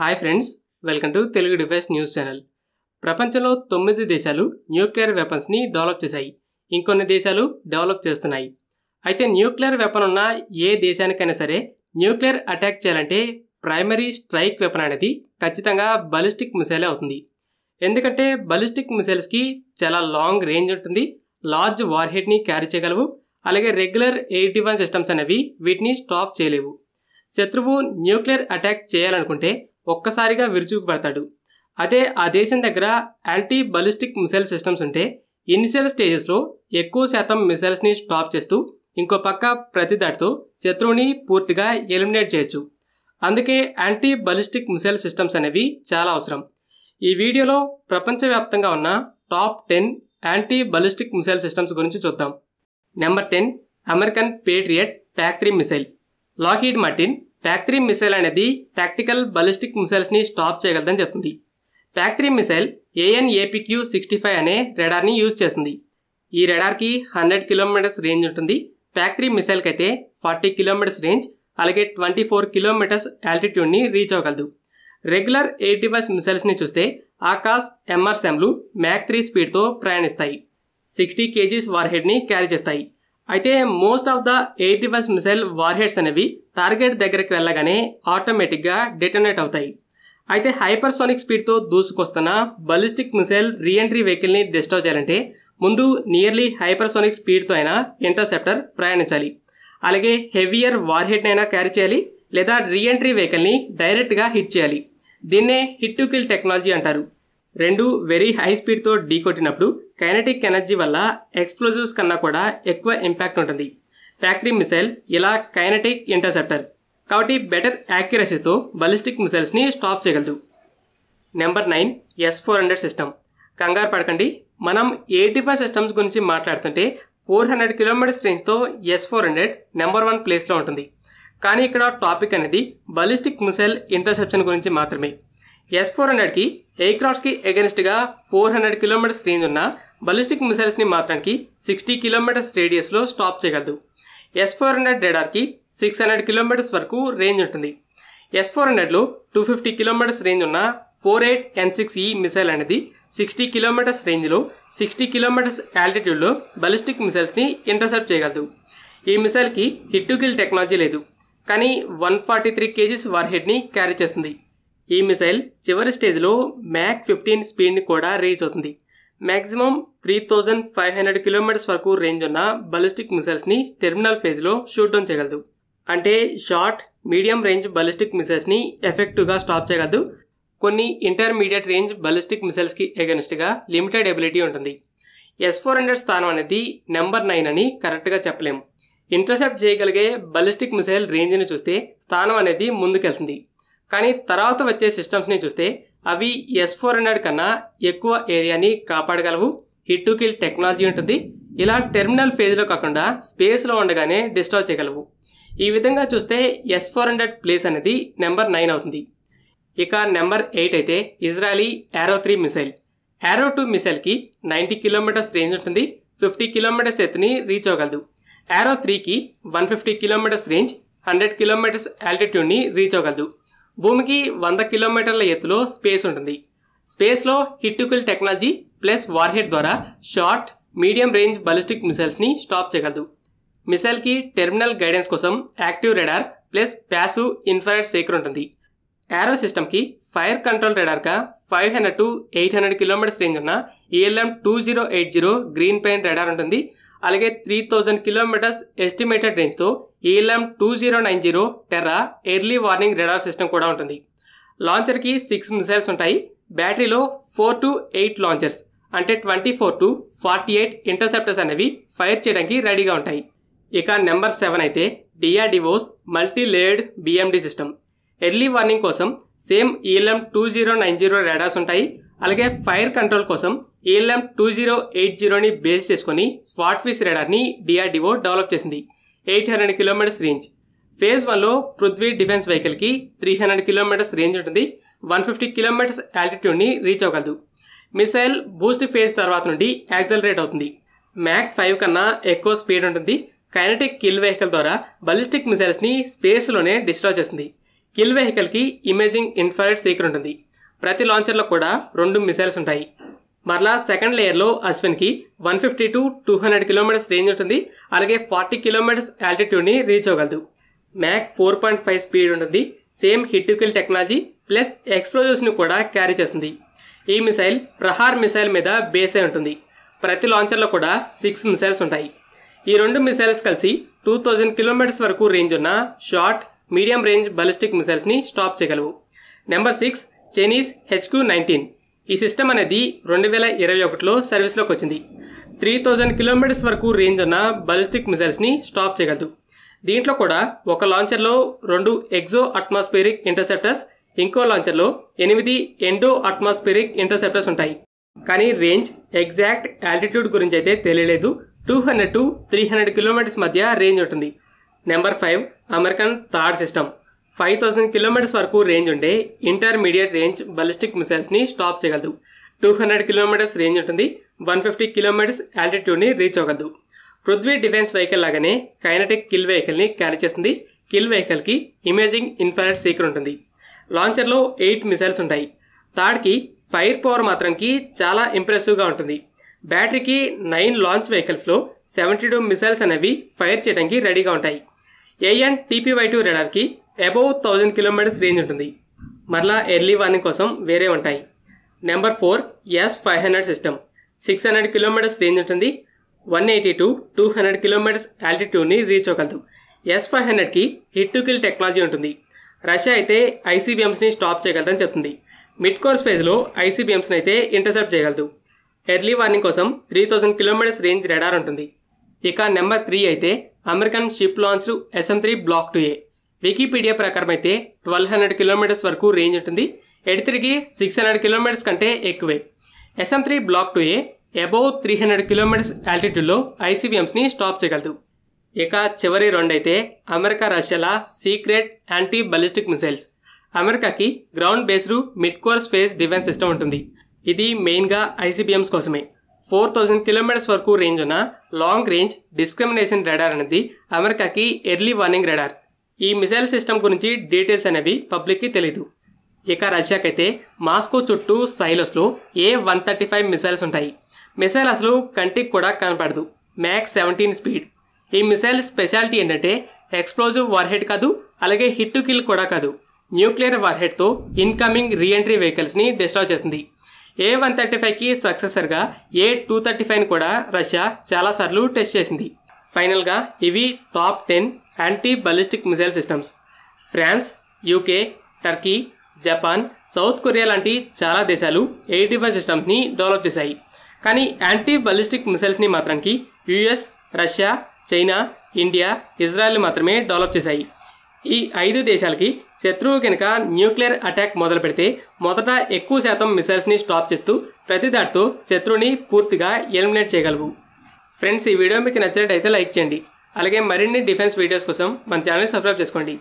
hi friends welcome to Telugu defence news channel ప్రపంచంలో తొమ్మిది దేశాలు న్యూక్లియర్ వెపన్స్ని డెవలప్ చేశాయి ఇంకొన్ని దేశాలు డెవలప్ చేస్తున్నాయి అయితే న్యూక్లియర్ వెపన్ ఉన్న ఏ దేశానికైనా సరే న్యూక్లియర్ అటాక్ చేయాలంటే ప్రైమరీ స్ట్రైక్ వెపన్ అనేది ఖచ్చితంగా బలిస్టిక్ మిసైలే అవుతుంది ఎందుకంటే బలిస్టిక్ మిసైల్స్కి చాలా లాంగ్ రేంజ్ ఉంటుంది లార్జ్ వార్ హెడ్ని క్యారీ చేయగలవు అలాగే రెగ్యులర్ ఎయిర్ డిఫెన్స్ సిస్టమ్స్ అనేవి వీటిని స్టాప్ చేయలేవు శత్రువు న్యూక్లియర్ అటాక్ చేయాలనుకుంటే ఒక్కసారిగా విరుచుకు పెడతాడు అదే ఆ దేశం దగ్గర యాంటీ బలిస్టిక్ మిసైల్ సిస్టమ్స్ ఉంటే ఇనిషియల్ స్టేజెస్లో ఎక్కువ శాతం మిసైల్స్ని స్టాప్ చేస్తూ ఇంకో పక్క ప్రతి దాటితో శత్రువుని పూర్తిగా ఎలిమినేట్ చేయొచ్చు అందుకే యాంటీ బలిస్టిక్ మిసైల్ సిస్టమ్స్ అనేవి చాలా అవసరం ఈ వీడియోలో ప్రపంచవ్యాప్తంగా ఉన్న top ten anti ballistic missile systems గురించి చూద్దాం నెంబర్ టెన్ అమెరికన్ పేట్రియట్ ట్యాక్ missile Lockheed Martin PAC three missile అనేది టాక్టికల్ బలిస్టిక్ ని స్టాప్ చేయగలదని చెప్తుంది PAC three missile ANAPQ sixty five అనే రెడార్ని యూజ్ చేసింది ఈ రెడార్కి హండ్రెడ్ కిలోమీటర్స్ రేంజ్ ఉంటుంది ప్యాక్త్రీ మిసైల్కి అయితే ఫార్టీ కిలోమీటర్స్ రేంజ్ అలాగే ట్వంటీ ఫోర్ కిలోమీటర్స్ ని రీచ్ అవ్వగలదు రెగ్యులర్ ఎయిట్ డివైస్ మిసైల్స్ని చూస్తే ఆకాశ్ ఎంఆర్సెమ్లు మ్యాక్ త్రీ స్పీడ్తో ప్రయాణిస్తాయి సిక్స్టీ కేజీస్ వార్ హెడ్ని క్యారీ చేస్తాయి అయితే most of the air defence missile warheads అనేవి టార్గెట్ దగ్గరికి వెళ్ళగానే ఆటోమేటిక్గా డిటోనేట్ అవుతాయి అయితే హైపర్సోనిక్ స్పీడ్తో దూసుకొస్తున్న బలిస్టిక్ మిసైల్ రీఎంట్రీ వెహికల్ని డిస్ట్రాయ్ చేయాలంటే ముందు నియర్లీ హైపర్సోనిక్ స్పీడ్తో అయినా ఇంటర్సెప్టర్ ప్రయాణించాలి అలాగే హెవియర్ వార్హెడ్ని అయినా క్యారీ చేయాలి లేదా రీఎంట్రీ వెహికల్ని డైరెక్ట్గా హిట్ చేయాలి దీన్నే హిట్ టు కిల్ టెక్నాలజీ అంటారు రెండు వెరీ హై స్పీడ్తో ఢీ కొట్టినప్పుడు కైనటిక్ ఎనర్జీ వల్ల ఎక్స్ప్లోజివ్స్ కన్నా కూడా ఎక్కువ ఇంపాక్ట్ ఉంటుంది ఫ్యాక్టరీ మిసైల్ ఇలా కైనటిక్ ఇంటర్సెప్టర్ కాబట్టి బెటర్ యాక్యురసీతో బలిస్టిక్ మిసైల్స్ని స్టాప్ చేయగలదు number nine S four hundred system కంగారు పడకండి మనం ఎయిటీ ఫైవ్ సిస్టమ్స్ గురించి మాట్లాడుతుంటే ఫోర్ హండ్రెడ్ కిలోమీటర్స్ రేంజ్తో S four hundred number one ప్లేస్లో ఉంటుంది కానీ ఇక్కడ టాపిక్ అనేది బలిస్టిక్ మిసైల్ ఇంటర్సెప్షన్ గురించి మాత్రమే ఎస్ ఫోర్ హండ్రెడ్కి ఎయిర్ క్రాఫ్ట్స్కి ఎగెనిస్ట్గా ఫోర్ హండ్రెడ్ కిలోమీటర్స్ రేంజ్ ఉన్న బలిస్టిక్ మిసైల్స్ని మాత్రానికి సిక్స్టీ కిలోమీటర్స్ రేడియస్లో స్టాప్ చేయగలదు ఎస్ ఫోర్ హండ్రెడ్ డేడార్కి సిక్స్ హండ్రెడ్ కిలోమీటర్స్ వరకు రేంజ్ ఉంటుంది ఎస్ ఫోర్ హండ్రెడ్లో టూ ఫిఫ్టీ కిలోమీటర్స్ రేంజ్ ఉన్న ఫోర్ ఎయిట్ ఎన్ సిక్స్ ఈ మిసైల్ అనేది సిక్స్టీ కిలోమీటర్స్ రేంజ్లో సిక్స్టీ కిలోమీటర్స్ ఆల్టిట్యూడ్లో బలిస్టిక్ మిసైల్స్ని ఇంటర్సెప్ట్ చేయగలదు ఈ మిసైల్కి హిట్ టు కిల్ టెక్నాలజీ లేదు కానీ one forty three kgs war హెడ్ని క్యారీ చేస్తుంది ఈ మిసైల్ చివరి స్టేజ్లో మ్యాక్ ఫిఫ్టీన్ స్పీడ్ని కూడా రీచ్ అవుతుంది maximum three thousand five hundred kilometres వరకు రేంజ్ ఉన్న బలిస్టిక్ మిసైల్స్ని టెర్మినల్ ఫేజ్లో షూట్ డౌన్ చేయగలదు అంటే షార్ట్ మీడియం రేంజ్ బలిస్టిక్ మిసైల్స్ని ఎఫెక్టివ్గా స్టాప్ చేయగలదు కొన్ని ఇంటర్మీడియట్ రేంజ్ బలిస్టిక్ మిసైల్స్కి ఎగనిస్ట్గా లిమిటెడ్ ఎబిలిటీ ఉంటుంది ఎస్ ఫోర్ హండ్రెడ్ స్థానం అనేది నెంబర్ నైన్ అని కరెక్ట్గా చెప్పలేము ఇంటర్సెప్ట్ చేయగలిగే బలిస్టిక్ మిసైల్ రేంజ్ని చూస్తే స్థానం అనేది ముందుకెళ్తుంది కానీ తర్వాత వచ్చే సిస్టమ్స్ని చూస్తే అవి ఎస్ ఫోర్ హండ్రెడ్ కన్నా ఎక్కువ ఏరియాని కాపాడగలవు హిట్ టు కిల్ టెక్నాలజీ ఉంటుంది ఇలా టెర్మినల్ ఫేజ్లో కాకుండా స్పేస్లో ఉండగానే డిస్ట్రాయ్ చేయగలవు ఈ విధంగా చూస్తే ఎస్ ఫోర్ హండ్రెడ్ ప్లేస్ అనేది నెంబర్ నైన్ అవుతుంది ఇక నెంబర్ ఎయిట్ అయితే Israeli Arrow three missile Arrow two మిసైల్కి నైంటీ కిలోమీటర్స్ రేంజ్ ఉంటుంది ఫిఫ్టీ కిలోమీటర్స్ ఎత్తుని రీచ్ అవ్వగలదు యారో త్రీకి one fifty kilometres range hundred kilometres ఆల్టిట్యూడ్ని రీచ్ అవ్వగలదు భూమికి వంద కిలోమీటర్ల ఎత్తులో స్పేస్ ఉంటుంది స్పేస్లో హిట్టుకుల్ టెక్నాలజీ ప్లస్ వార్హెడ్ ద్వారా షార్ట్ మీడియం రేంజ్ బలిస్టిక్ మిసైల్స్ని స్టాప్ చేయగలదు మిసైల్కి టెర్మినల్ గైడెన్స్ కోసం active radar plus passive infrared seeker ఉంటుంది యారో సిస్టమ్కి ఫైర్ కంట్రోల్ రెడార్గా five hundred to eight hundred kilometres range ఉన్న ELM e two zero eight zero green pine radar ఉంటుంది అలాగే త్రీ థౌజండ్ కిలోమీటర్స్ ఎస్టిమేటెడ్ రేంజ్తో ELM two zero nine zero Terra early warning radar system కూడా ఉంటుంది లాంచర్కి six missiles ఉంటాయి బ్యాటరీలో four to eight launchers అంటే twenty four to forty eight interceptors అనేవి ఫైర్ చేయడానికి రెడీగా ఉంటాయి ఇక నెంబర్ సెవెన్ అయితే డిఆర్డివోస్ multi layered BMD system early warning కోసం same ELM two zero nine zero radars ఉంటాయి అలాగే ఫైర్ కంట్రోల్ కోసం ఈఎల్ఎం టూ జీరో ఎయిట్ జీరోని బేస్ చేసుకుని ఫీస్ రేడార్ని డిఆర్డివో డెవలప్ చేసింది eight hundred kilometres range phase వన్లో పృథ్వీ డిఫెన్స్ వెహికల్కి త్రీ హండ్రెడ్ కిలోమీటర్స్ రేంజ్ ఉంటుంది వన్ ఫిఫ్టీ కిలోమీటర్స్ ఆల్టిట్యూడ్ని రీచ్ అవ్వగలదు మిసైల్ బూస్ట్ ఫేజ్ తర్వాత నుండి యాక్సలరేట్ అవుతుంది మ్యాక్ ఫైవ్ కన్నా ఎక్కువ స్పీడ్ ఉంటుంది కైనటిక్ కిల్ వెహికల్ ద్వారా బలిస్టిక్ మిసైల్స్ని స్పేస్లోనే డిస్ట్రాయ్ చేస్తుంది కిల్ వెహికల్కి ఇమేజింగ్ ఇన్ఫ్రారెడ్ సీకర్ ఉంటుంది ప్రతి లాంచర్లో కూడా రెండు మిసైల్స్ ఉంటాయి మరలా సెకండ్ లేయర్లో అశ్విన్కి one fifty to two hundred kilometres range ఉంటుంది అలాగే ఫార్టీ కిలోమీటర్స్ ఆల్టిట్యూడ్ని రీచ్ అవ్వగలదు mach four point five speed ఉంటుంది same hit kill technology plus ఎక్స్ప్లోజర్స్ని కూడా క్యారీ చేస్తుంది ఈ మిసైల్ ప్రహార్ మిసైల్ మీద బేస్ అయి ఉంటుంది ప్రతి లాంచర్లో కూడా సిక్స్ మిసైల్స్ ఉంటాయి ఈ రెండు మిసైల్స్ కలిసి టూ థౌజండ్ కిలోమీటర్స్ వరకు రేంజ్ ఉన్న షార్ట్ మీడియం రేంజ్ బలిస్టిక్ మిసైల్స్ని స్టాప్ చేయగలవు number six Chinese HQ nineteen ఈ సిస్టమ్ అనేది రెండు వేల ఇరవై ఒకటిలో సర్వీస్లోకి వచ్చింది త్రీ థౌజండ్ కిలోమీటర్స్ వరకు రేంజ్ ఉన్న బలిస్టిక్ మిసైల్స్ని స్టాప్ చేయగలదు దీంట్లో కూడా ఒక లాంచర్లో రెండు ఎగ్జో అట్మాస్ఫిరిక్ ఇంటర్సెప్టర్స్ ఇంకో లాంచర్లో ఎనిమిది ఎండో అట్మాస్ఫిరిక్ ఇంటర్సెప్టర్స్ ఉంటాయి కానీ రేంజ్ ఎగ్జాక్ట్ ఆల్టిట్యూడ్ గురించి అయితే తెలియలేదు two hundred to three hundred kilometres మధ్య రేంజ్ ఉంటుంది number five American THAAD system five thousand kilometres వరకు రేంజ్ ఉండే ఇంటర్మీడియట్ రేంజ్ బలిస్టిక్ ని స్టాప్ చేయగలదు టూ హండ్రెడ్ కిలోమీటర్స్ రేంజ్ ఉంటుంది వన్ ఫిఫ్టీ కిలోమీటర్స్ ని రీచ్ అవ్వగలదు పృథ్వీ డిఫెన్స్ వెహికల్ లాగానే కైనటిక్ కిల్ వెహికల్ని క్యారీ చేస్తుంది కిల్ వెహికల్కి ఇమేజింగ్ ఇన్ఫ్రారెడ్ సీకర్ ఉంటుంది లాంచర్లో ఎయిట్ మిసైల్స్ ఉంటాయి కి ఫైర్ పవర్ మాత్రంకి చాలా ఇంప్రెసివ్గా ఉంటుంది బ్యాటరీకి నైన్ లాంచ్ వెహికల్స్లో సెవెంటీ టూ మిసైల్స్ అనేవి ఫైర్ చేయడానికి రెడీగా ఉంటాయి ఏఎన్ టీపీవై టూ కి అబౌవ్ థౌజండ్ కిలోమీటర్స్ రేంజ్ ఉంటుంది మరలా ఎర్లీ వార్నింగ్ కోసం వేరే ఉంటాయి number four S five hundred system six hundred kilometres range ఉంటుంది one eighty to two hundred kilometres ఆల్టిట్యూడ్ని రీచ్ అవ్వగలదు ఎస్ ఫైవ్ హండ్రెడ్కి హిట్ టు కిల్ టెక్నాలజీ ఉంటుంది రష్యా అయితే ఐసీబీఎమ్స్ని స్టాప్ చేయగలదని చెప్తుంది మిడ్ కోర్స్ ఫేజ్లో ఐసీబీఎమ్స్ని అయితే ఇంటర్సెప్ట్ చేయగలదు ఎర్లీ వార్నింగ్ కోసం three thousand kilometres range radar ఉంటుంది ఇక నెంబర్ త్రీ అయితే American ship launched SM three block two A Wikipedia ప్రకారం అయితే ట్వెల్వ్ హండ్రెడ్ కిలోమీటర్స్ వరకు రేంజ్ ఉంటుంది ఎయిట్ త్రీకి సిక్స్ హండ్రెడ్ కిలోమీటర్స్ కంటే ఎక్కువే SM three block two A above three hundred kilometres ఆల్టిట్యూడ్లో ఐసీబీఎంస్ని స్టాప్ చేయగలదు ఇక చివరి రెండు అయితే అమెరికా రష్యాల సీక్రెట్ యాంటీ బలిస్టిక్ మిసైల్స్ అమెరికాకి ground based mid core space defence system ఉంటుంది ఇది మెయిన్గా ఐసీబీఎంస్ కోసమే ఫోర్ థౌజండ్ కిలోమీటర్స్ వరకు రేంజ్ ఉన్న లాంగ్ రేంజ్ డిస్క్రిమినేషన్ రెడార్ అనేది అమెరికాకి ఎర్లీ వార్నింగ్ రెడార్ ఈ మిసైల్ సిస్టమ్ గురించి డీటెయిల్స్ అనేవి పబ్లిక్కి తెలీదు ఇక రష్యాకైతే మాస్కో చుట్టూ సైలస్లో A one thirty five missiles ఉంటాయి మిసైల్ అసలు కంటికి కూడా కనపడదు మ్యాక్స్ సెవెంటీన్ స్పీడ్ ఈ మిసైల్ స్పెషాలిటీ ఏంటంటే ఎక్స్ప్లోజివ్ వార్హెడ్ కాదు అలాగే హిట్ టు కిల్ కూడా కాదు న్యూక్లియర్ వార్హెడ్తో ఇన్కమింగ్ రీఎంట్రీ వెహికల్స్ని డిస్ట్రాయ్ చేసింది ఏ వన్ థర్టీ ఫైవ్కి సక్సెసర్గా ఏ టూ థర్టీ ఫైవ్ని కూడా రష్యా చాలాసార్లు టెస్ట్ చేసింది ఫైనల్గా ఇవి top ten anti ballistic missile systems France UK Turkey Japan South Korea లాంటి చాలా దేశాలు ఎయిటీ డిఫెన్స్ సిస్టమ్స్ని డెవలప్ చేశాయి కానీ యాంటీ బలిస్టిక్ మిసైల్స్ని మాత్రానికి US Russia China India Israel మాత్రమే డెవలప్ చేశాయి ఈ ఐదు దేశాలకి శత్రువు కనుక న్యూక్లియర్ అటాక్ మొదలు పెడితే మొదట ఎక్కువ శాతం మిసైల్స్ని స్టాప్ చేస్తూ ప్రతి దాటితో శత్రువుని పూర్తిగా ఎలిమినేట్ చేయగలవు ఫ్రెండ్స్ ఈ వీడియో మీకు నచ్చినట్టయితే లైక్ చేయండి అలాగే మరిన్ని డిఫెన్స్ వీడియోస్ కోసం మన ఛానల్ సబ్స్క్రైబ్ చేసుకోండి